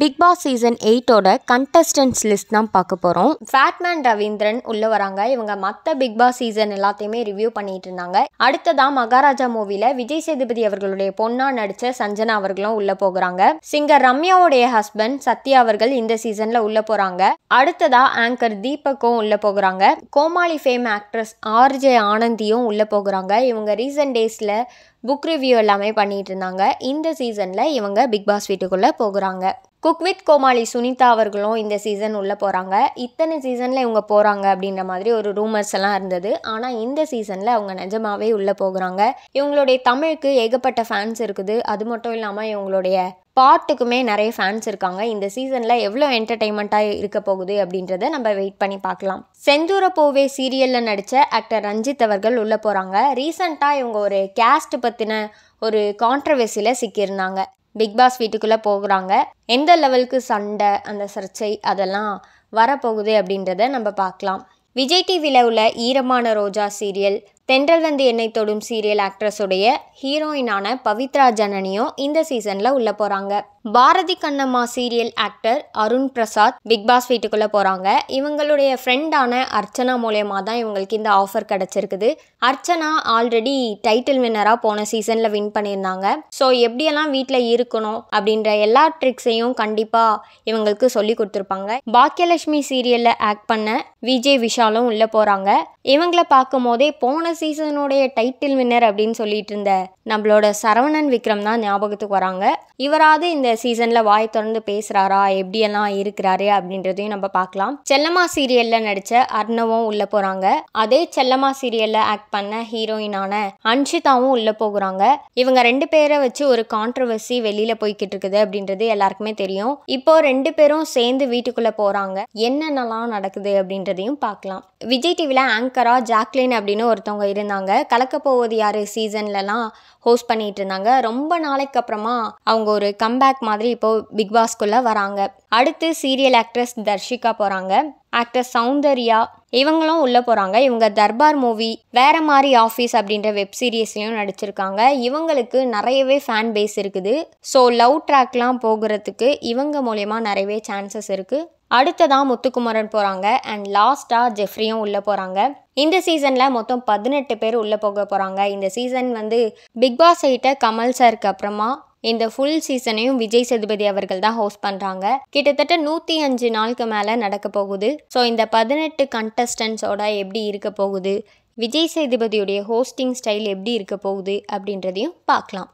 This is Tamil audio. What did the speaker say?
பிக் பாஸ் சீசன் எயிட்டோட கண்டஸ்டன்ஸ் லிஸ்ட் தான் பார்க்க போகிறோம் ஃபேட்மேன் ரவீந்திரன் உள்ளே வராங்க இவங்க மற்ற பிக் பாஸ் சீசன் எல்லாத்தையுமே ரிவ்யூ பண்ணிட்டு இருந்தாங்க அடுத்ததாக மகாராஜா மூவியில் விஜய் சேதுபதி அவர்களுடைய பொண்ணா நடித்த சஞ்சனா அவர்களும் உள்ளே போகிறாங்க சிங்கர் ரம்யாவுடைய ஹஸ்பண்ட் சத்யா அவர்கள் இந்த சீசனில் உள்ளே போகிறாங்க அடுத்ததாக ஆங்கர் தீபக்கும் உள்ளே போகிறாங்க கோமாளி ஃபேம் ஆக்ட்ரஸ் ஆர்ஜே ஆனந்தியும் உள்ளே போகிறாங்க இவங்க ரீசன்ட் டேஸில் புக் ரிவ்யூ எல்லாமே பண்ணிட்டு இருந்தாங்க இந்த சீசனில் இவங்க பிக் பாஸ் வீட்டுக்குள்ளே போகிறாங்க குக் வித் கோமாளி சுனிதா அவர்களும் இந்த சீசன் உள்ளே போகிறாங்க இத்தனை சீசனில் இவங்க போகிறாங்க அப்படின்ற மாதிரி ஒரு ரூமர்ஸ் எல்லாம் இருந்தது ஆனால் இந்த சீசனில் அவங்க நிஜமாவே உள்ளே போகிறாங்க இவங்களுடைய தமிழுக்கு ஏகப்பட்ட ஃபேன்ஸ் இருக்குது அது மட்டும் இல்லாமல் இவங்களுடைய பாட்டுக்குமே நிறைய ஃபேன்ஸ் இருக்காங்க இந்த சீசனில் எவ்வளோ என்டர்டெயின்மெண்ட்டாக இருக்க போகுது அப்படின்றத நம்ம வெயிட் பண்ணி பார்க்கலாம் செந்தூர போவே சீரியலில் நடித்த ஆக்டர் ரஞ்சித் அவர்கள் உள்ளே போகிறாங்க ரீசண்டாக இவங்க ஒரு கேஸ்ட் பற்றின ஒரு கான்ட்ரவர்சியில் சிக்கியிருந்தாங்க பிக் பாஸ் வீட்டுக்குள்ளே போகிறாங்க எந்த லெவலுக்கு சண்டை அந்த சர்ச்சை அதெல்லாம் வரப்போகுது அப்படின்றத நம்ம பார்க்கலாம் விஜய் டிவியில் உள்ள ஈரமான ரோஜா சீரியல் தென்றல் வந்து என்னை தொடும் சீரியல் ஆக்ட்ரஸுடைய ஹீரோயினான பவித்ரா ஜனனியும் இந்த சீசனில் உள்ளே போகிறாங்க Bharathi Kannamma serial actor Arun Prasad Bigg Boss வீட்டுக்குள்ளே போகிறாங்க இவங்களுடைய ஃப்ரெண்டான அர்ச்சனா மூலயமா தான் இவங்களுக்கு இந்த ஆஃபர் கிடச்சிருக்குது அர்ச்சனா ஆல்ரெடி டைட்டில் வின்னராக போன சீசனில் வின் பண்ணியிருந்தாங்க ஸோ எப்படியெல்லாம் வீட்டில் இருக்கணும் அப்படின்ற எல்லா ட்ரிக்ஸையும் கண்டிப்பாக இவங்களுக்கு சொல்லி கொடுத்துருப்பாங்க பாக்கியலட்சுமி சீரியலில் ஆக்ட் பண்ண விஜய் விஷாலும் உள்ளே போகிறாங்க இவங்களை பார்க்கும் போதே போன சீசனுடைய டைட்டில் வின்னர் அப்படின்னு சொல்லிட்டு இருந்த நம்மளோட சரவணன் விக்ரம் தான் ஞாபகத்துக்கு வராங்க இவராது இந்த சீசனில் வாய் தொடர்ந்து பேசுகிறாரா எப்படியெல்லாம் இருக்கிறாரு அப்படின்றதையும் நம்ம பார்க்கலாம் செல்லம்மா சீரியலில் நடித்த அர்ணவும் உள்ளே போகிறாங்க அதே செல்லம்மா சீரியலில் ஆக்ட் பண்ண ஹீரோயினான அன்ஷிதாவும் உள்ளே போகிறாங்க இவங்க ரெண்டு பேரை வச்சு ஒரு கான்ட்ரவர்சி வெளியில் போய்கிட்டு இருக்குது அப்படின்றது எல்லாருக்குமே தெரியும் இப்போ ரெண்டு பேரும் சேர்ந்து வீட்டுக்குள்ளே போகிறாங்க என்னென்னலாம் நடக்குது அப்படின்றதையும் பார்க்கலாம் விஜய் டிவியில் ஆங்கர் கலக்கரா ஜாக்லின் அப்படின்னு ஒருத்தவங்க இருந்தாங்க கலக்கப்போவது யார் சீசன்லலாம் ஹோஸ்ட் பண்ணிகிட்டு இருந்தாங்க ரொம்ப நாளைக்கு அப்புறமா அவங்க ஒரு கம்பேக் மாதிரி இப்போது பிக் பாஸ்க்குள்ளே வராங்க அடுத்து சீரியல் ஆக்ட்ரஸ் தர்ஷிகா போகிறாங்க ஆக்டர் சௌந்தர்யா இவங்களும் உள்ளே போகிறாங்க இவங்க தர்பார் மூவி வேற மாதிரி ஆஃபீஸ் அப்படின்ற வெப் சீரியஸ்லையும் நடிச்சிருக்காங்க இவங்களுக்கு நிறையவே ஃபேன் பேஸ் இருக்குது ஸோ லவ் ட்ராக்லாம் போகிறதுக்கு இவங்க மூலயமா நிறையவே சான்சஸ் இருக்குது அடுத்ததாக முத்துக்குமரன் போகிறாங்க அண்ட் லாஸ்ட்டாக ஜெஃப்ரியும் உள்ளே போகிறாங்க இந்த சீசனில் மொத்தம் பதினெட்டு பேர் உள்ளே போக போகிறாங்க இந்த சீசன் வந்து பிக் ஐட்ட கமல் சாருக்கு அப்புறமா இந்த ஃபுல் சீசனையும் விஜய் சேதுபதி அவர்கள் தான் ஹோஸ்ட் பண்ணுறாங்க கிட்டத்தட்ட நூற்றி அஞ்சு நாளுக்கு மேலே நடக்க போகுது ஸோ இந்த பதினெட்டு கண்டஸ்டன்ஸோட எப்படி இருக்க போகுது விஜய் சேதுபதியுடைய ஹோஸ்டிங் ஸ்டைல் எப்படி இருக்க போகுது அப்படின்றதையும் பார்க்கலாம்